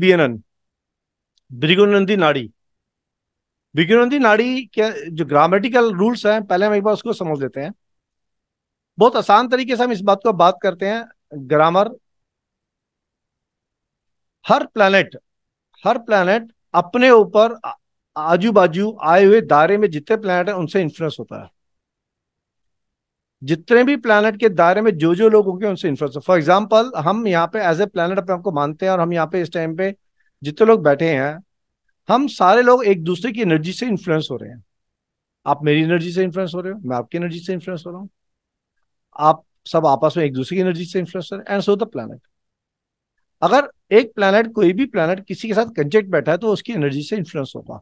BNN द्रिगुनंदी नाड़ी द्रिगुनंदी नाड़ी के जो ग्रामेटिकल रूल्स हैं पहले हम एक बार उसको समझ लेते हैं बहुत आसान तरीके से हम इस बात को बात करते हैं ग्रामर हर प्लैनेट हर प्लैनेट अपने ऊपर आजू बाजू आए हुए दायरे में जितने प्लैनेट है उनसे इन्फ्लुएंस होता है जितने भी प्लानट के दायरे में जो जो लोग होंगे उनसे इन्फ्लुएंस फॉर एग्जाम्पल हम यहाँ पे एज ए प्लानट अपने आपको मानते हैं और हम यहाँ पे इस टाइम पे जितने लोग बैठे हैं हम सारे लोग एक दूसरे की एनर्जी से इन्फ्लुएंस हो रहे हैं आप मेरी एनर्जी से इन्फ्लुएंस हो रहे हो मैं आपकी एनर्जी से इन्फ्लुएंस हो रहा हूँ आप सब आपस में एक दूसरे की एनर्जी से इन्फ्लुएंस हो रहे हैं एंड सो द प्लानट अगर एक प्लानट कोई भी प्लानट किसी के साथ कंजेक्ट बैठा है तो उसकी एनर्जी से इन्फ्लुएंस होगा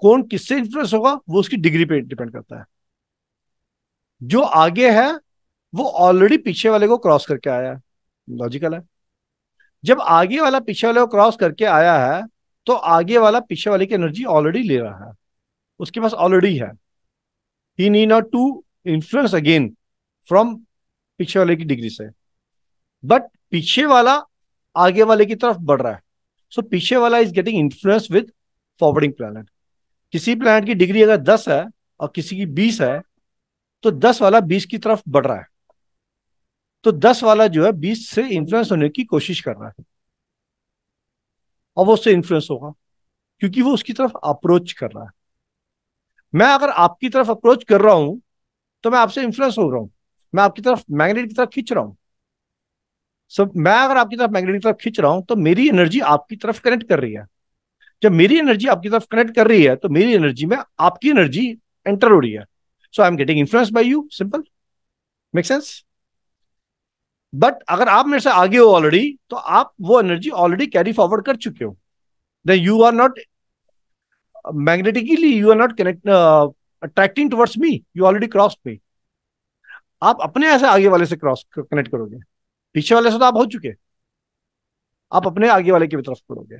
कौन किससे इन्फ्लुएंस होगा वो उसकी डिग्री पे डिपेंड करता है जो आगे है वो ऑलरेडी पीछे वाले को क्रॉस करके आया है लॉजिकल है जब आगे वाला पीछे वाले को क्रॉस करके आया है तो आगे वाला पीछे वाले की एनर्जी ऑलरेडी ले रहा है उसके पास ऑलरेडी है ही need not to influence again from पीछे वाले की डिग्री से बट पीछे वाला आगे वाले की तरफ बढ़ रहा है सो so, पीछे वाला is getting influence with forwarding plan किसी प्लान की डिग्री अगर दस है और किसी की बीस है तो दस वाला बीस की तरफ बढ़ रहा है तो दस वाला जो है बीस से इन्फ्लुएंस होने की कोशिश कर रहा है और वो उससे इन्फ्लुएंस होगा क्योंकि वो उसकी तरफ अप्रोच कर रहा है मैं अगर आपकी तरफ अप्रोच कर रहा हूं तो मैं आपसे इन्फ्लुएंस हो रहा हूं मैं आपकी तरफ मैग्नेट की तरफ खींच रहा हूं सो so, मैं अगर आपकी तरफ मैग्नेट की तरफ खींच रहा हूं तो मेरी एनर्जी आपकी तरफ कनेक्ट कर रही है जब मेरी एनर्जी आपकी तरफ कनेक्ट कर रही है तो मेरी एनर्जी में आपकी एनर्जी एंटर हो रही है so I am getting influence by you simple make sense but अगर आप मेरे से आगे हो ऑलरेडी तो आप वो एनर्जी ऑलरेडी कैरी फॉरवर्ड कर चुके हो then you are not magnetically you are not connect attracting towards me you already cross me आप अपने ऐसे आगे वाले से क्रॉस कनेक्ट करोगे पीछे वाले से तो आप हो चुके आप अपने आगे वाले की तरफ करोगे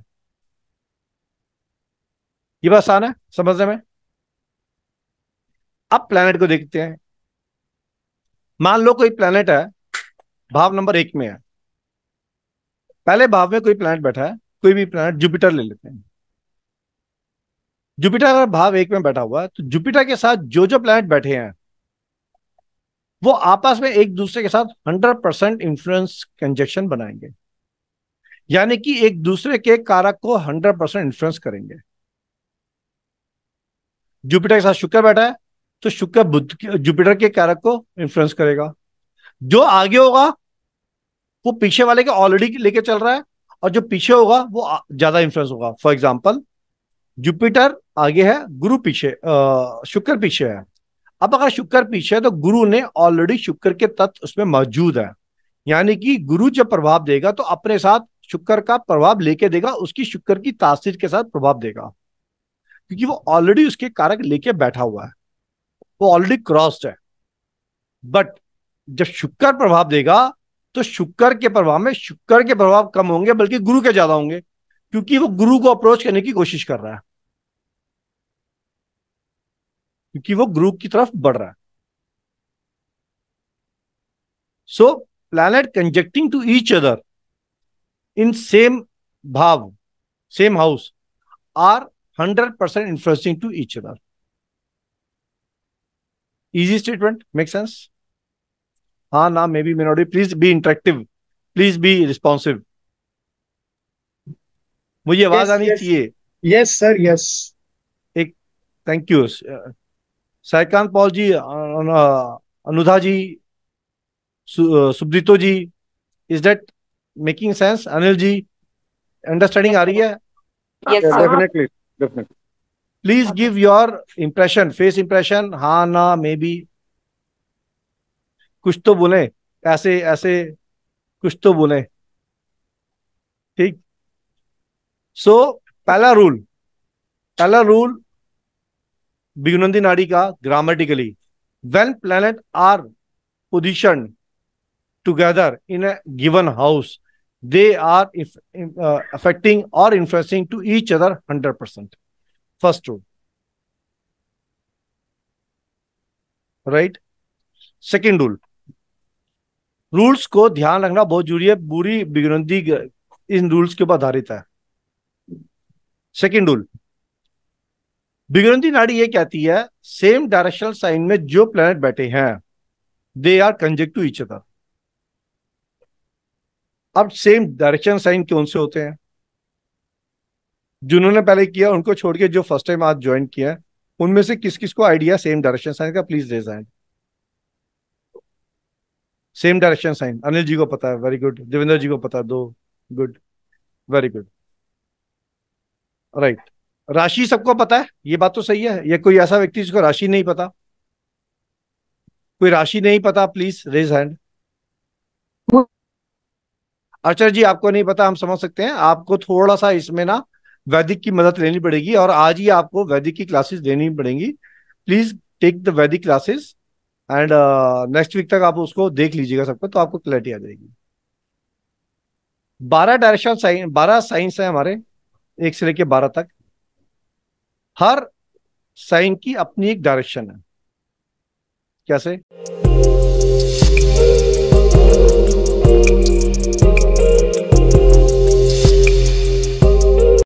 ये बात आसान है समझने में अब प्लैनेट को देखते हैं मान लो कोई प्लैनेट है भाव नंबर एक में है पहले भाव में कोई प्लेनेट बैठा है कोई भी प्लेनेट जुपिटर ले लेते हैं जुपिटर अगर भाव एक में बैठा हुआ है तो जुपिटर के साथ जो जो प्लेनेट बैठे हैं वो आपस में एक दूसरे के साथ 100 परसेंट इंफ्लुएंस कंजेक्शन बनाएंगे यानी कि एक दूसरे के कारक को 100 परसेंट इंफ्लुएंस करेंगे जुपिटर के साथ शुक्र बैठा है तो शुक्र बुद्ध जुपिटर के कारक को इन्फ्लुएंस करेगा जो आगे होगा वो पीछे वाले के ऑलरेडी लेके चल रहा है और जो पीछे होगा वो ज्यादा इन्फ्लुएंस होगा फॉर एग्जाम्पल जुपिटर आगे है गुरु पीछे शुक्र पीछे है अब अगर शुक्र पीछे है तो गुरु ने ऑलरेडी शुक्र के तत्व उसमें मौजूद है यानी कि गुरु जब प्रभाव देगा तो अपने साथ शुक्र का प्रभाव लेके देगा उसकी शुक्र की तासीर के साथ प्रभाव देगा क्योंकि वो ऑलरेडी उसके कारक लेके बैठा हुआ है वो ऑलरेडी क्रॉस्ड है बट जब शुक्र प्रभाव देगा तो शुक्र के प्रभाव में शुक्र के प्रभाव कम होंगे बल्कि गुरु के ज्यादा होंगे क्योंकि वो गुरु को अप्रोच करने की कोशिश कर रहा है क्योंकि वो गुरु की तरफ बढ़ रहा है so planet conjuncting to each other in same भाव same house are hundred percent influencing to each other easy statement make sense ah now maybe may not be please be interactive please be responsive मुझे आवाज yes, आनी yes. चाहिए yes sir yes एक thank you Sayakant Paul ji Anudha ji Subrato ji is that making sense Anil ji understanding आ रही है definitely definitely please give your impression face impression हा ना मे बी कुछ तो बोले ऐसे ऐसे कुछ तो बोले ठीक सो so, पहला रूल पहला रूल बिगनंदी नाड़ी का grammatically when planet are position together in a given house they are affecting और influencing to each other hundred percent first row. Right second rule rules को ध्यान रखना बहुत जरूरी है बुरी बिगड़ी इन रूल्स के ऊपर आधारित है सेकेंड रूल बिगड़ी नाड़ी ये कहती है सेम डायरेक्शनल साइन में जो प्लेनेट बैठे हैं they are conjunct to each other अब सेम डायरेक्शन साइन कौन से होते हैं जिन्होंने पहले किया उनको छोड़ के जो फर्स्ट टाइम आज ज्वाइन किया उनमें से किस किस को आइडिया सेम डायरेक्शन साइन का please raise hand same direction sign Anil ji को पता है वेरी गुड देवेंद्र जी को पता दो गुड वेरी गुड राइट राशि सबको पता है ये बात तो सही है या कोई ऐसा व्यक्ति जिसको राशि नहीं पता कोई राशि नहीं पता please raise hand Archar ji आपको नहीं पता हम समझ सकते हैं आपको थोड़ा सा इसमें ना वैदिक की मदद लेनी पड़ेगी और आज ही आपको वैदिक की क्लासेस देनी पड़ेंगी please take the Vedic classes and next week तक आप उसको देख लीजिएगा सबको तो आपको क्लैरिटी आ जाएगी बारह डायरेक्शन साइन बारह साइंस है हमारे एक से लेके बारह तक हर साइन की अपनी एक डायरेक्शन है कैसे